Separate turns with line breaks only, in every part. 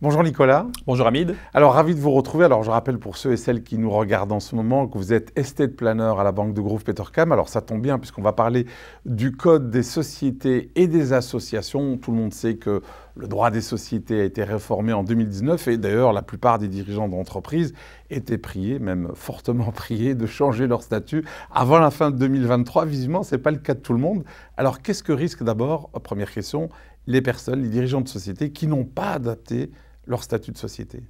Bonjour Nicolas. Bonjour Hamid. Alors ravi de vous retrouver. Alors je rappelle pour ceux et celles qui nous regardent en ce moment que vous êtes estate planeur à la banque de Groupe Petercam. Alors ça tombe bien puisqu'on va parler du code des sociétés et des associations. Tout le monde sait que le droit des sociétés a été réformé en 2019 et d'ailleurs la plupart des dirigeants d'entreprises étaient priés, même fortement priés, de changer leur statut avant la fin de 2023. Visiblement, ce n'est pas le cas de tout le monde. Alors qu'est-ce que risquent d'abord, euh, première question, les personnes, les dirigeants de sociétés qui n'ont pas adapté leur statut de société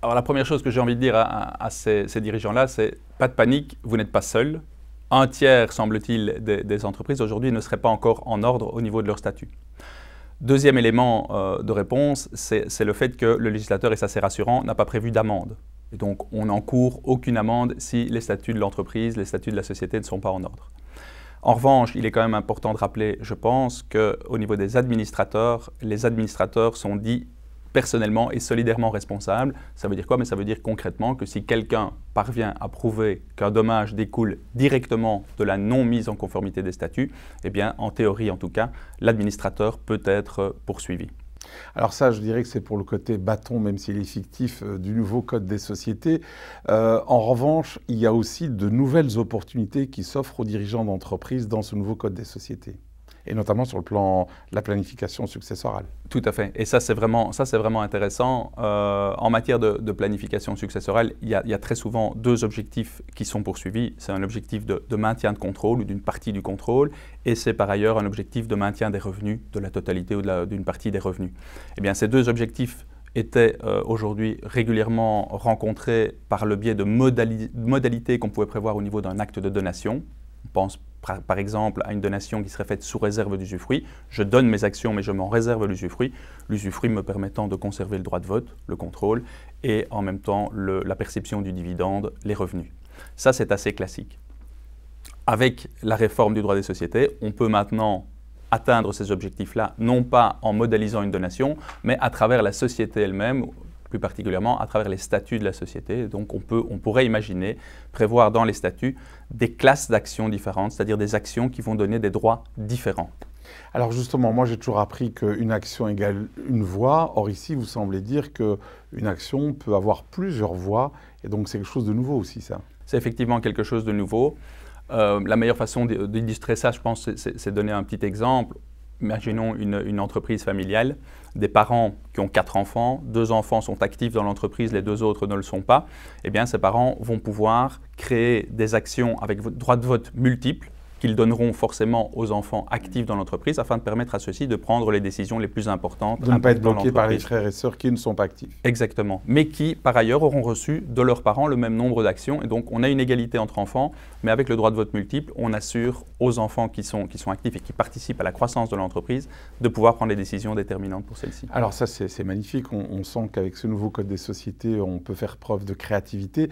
Alors la première chose que j'ai envie de dire à, ces, dirigeants-là, c'est pas de panique, vous n'êtes pas seuls. Un tiers, semble-t-il, des, des entreprises aujourd'hui ne seraient pas encore en ordre au niveau de leur statut. Deuxième élément euh, de réponse, c'est le fait que le législateur, et ça c'est rassurant, n'a pas prévu d'amende. donc on n'encourt aucune amende si les statuts de l'entreprise, les statuts de la société ne sont pas en ordre. En revanche, il est quand même important de rappeler, je pense, qu'au niveau des administrateurs, les administrateurs sont dits personnellement et solidairement responsable. Ça veut dire quoi Mais ça veut dire concrètement que si quelqu'un parvient à prouver qu'un dommage découle directement de la non-mise en conformité des statuts, eh bien, en théorie en tout cas, l'administrateur peut être euh, poursuivi.
Alors ça, je dirais que c'est pour le côté bâton, même s'il est fictif, euh, du nouveau Code des sociétés. Euh, en revanche, il y a aussi de nouvelles opportunités qui s'offrent aux dirigeants d'entreprise dans ce nouveau Code des sociétés et notamment sur le plan de la planification successorale.
Tout à fait. Et ça, c'est vraiment, ça, vraiment intéressant. Euh, en matière de, planification successorale, il y, a, très souvent deux objectifs qui sont poursuivis. C'est un objectif de, maintien de contrôle ou d'une partie du contrôle, et c'est par ailleurs un objectif de maintien des revenus, de la totalité ou d'une partie des revenus. Eh bien, ces deux objectifs étaient euh, aujourd'hui régulièrement rencontrés par le biais de modalités qu'on pouvait prévoir au niveau d'un acte de donation. On pense par, exemple à une donation qui serait faite sous réserve d'usufruit, je donne mes actions mais je m'en réserve l'usufruit, l'usufruit me permettant de conserver le droit de vote, le contrôle et en même temps la perception du dividende, les revenus. Ça c'est assez classique. Avec la réforme du droit des sociétés, on peut maintenant atteindre ces objectifs-là, non pas en modélisant une donation, mais à travers la société elle-même, plus particulièrement à travers les statuts de la société. Donc on, peut, on pourrait imaginer prévoir dans les statuts des classes d'actions différentes, c'est-à-dire des actions qui vont donner des droits différents.
Alors justement, moi j'ai toujours appris qu'une action égale une voix. Or ici, vous semblez dire qu'une action peut avoir plusieurs voix. Et donc c'est quelque chose de nouveau aussi, ça.
C'est effectivement quelque chose de nouveau. Euh, la meilleure façon d'illustrer ça, je pense, c'est de donner un petit exemple imaginons une, entreprise familiale, des parents qui ont quatre enfants, deux enfants sont actifs dans l'entreprise, les deux autres ne le sont pas, eh bien ces parents vont pouvoir créer des actions avec droit de vote multiple qu'ils donneront forcément aux enfants actifs dans l'entreprise afin de permettre à ceux-ci de prendre les décisions les plus importantes. De ne pas être bloqués par les
frères et sœurs qui ne sont
pas actifs. Exactement, mais qui par ailleurs auront reçu de leurs parents le même nombre d'actions. Et donc on a une égalité entre enfants, mais avec le droit de vote multiple, on assure aux enfants qui sont, qui sont actifs et qui participent à la croissance de l'entreprise de pouvoir prendre les décisions déterminantes pour celle-ci. Alors
ça c'est magnifique, on sent qu'avec ce nouveau code des sociétés, on peut faire preuve de créativité.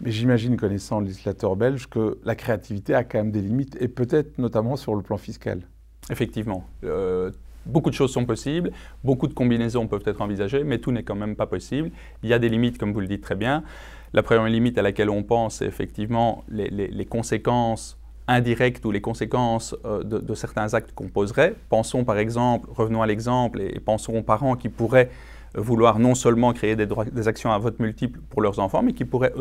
Mais j'imagine, connaissant le législateur belge, que la créativité a quand même des limites, et peut-être notamment sur le plan fiscal. Effectivement. Euh,
beaucoup de choses sont possibles, beaucoup de combinaisons peuvent être envisagées, mais tout n'est quand même pas possible. Il y a des limites, comme vous le dites très bien. La première limite à laquelle on pense, c'est effectivement les, conséquences indirectes ou les conséquences euh, de, certains actes qu'on poserait. Pensons par exemple, revenons à l'exemple, et pensons aux parents qui pourraient vouloir non seulement créer des, des actions à vote multiple pour leurs enfants, mais qui pourraient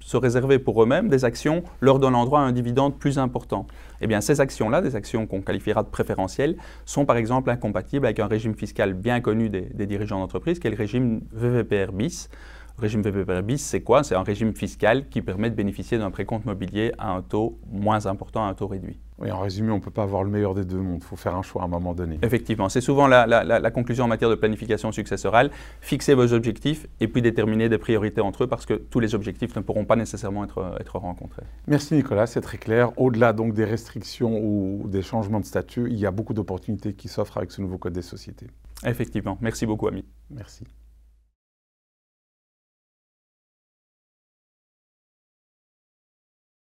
se réserver pour eux-mêmes des actions leur donnant droit à un dividende plus important. Eh bien, ces actions-là, des actions qu'on qualifiera de préférentielles, sont par exemple incompatibles avec un régime fiscal bien connu des, des dirigeants d'entreprise, qui est le régime VVPR bis, régime PPR c'est quoi C'est un régime fiscal qui permet de bénéficier d'un précompte mobilier à un taux moins important, à un taux réduit.
Oui, en résumé, on ne peut pas avoir le meilleur des deux mondes. Il faut
faire un choix à un moment donné. Effectivement, c'est souvent la, conclusion en matière de planification successorale. Fixez vos objectifs et puis déterminez des priorités entre eux parce que tous les objectifs ne pourront pas nécessairement être, être rencontrés.
Merci Nicolas, c'est très clair. Au-delà donc des restrictions ou des changements de statut, il y a beaucoup d'opportunités qui s'offrent avec ce nouveau code des sociétés.
Effectivement. Merci beaucoup, Ami. Merci.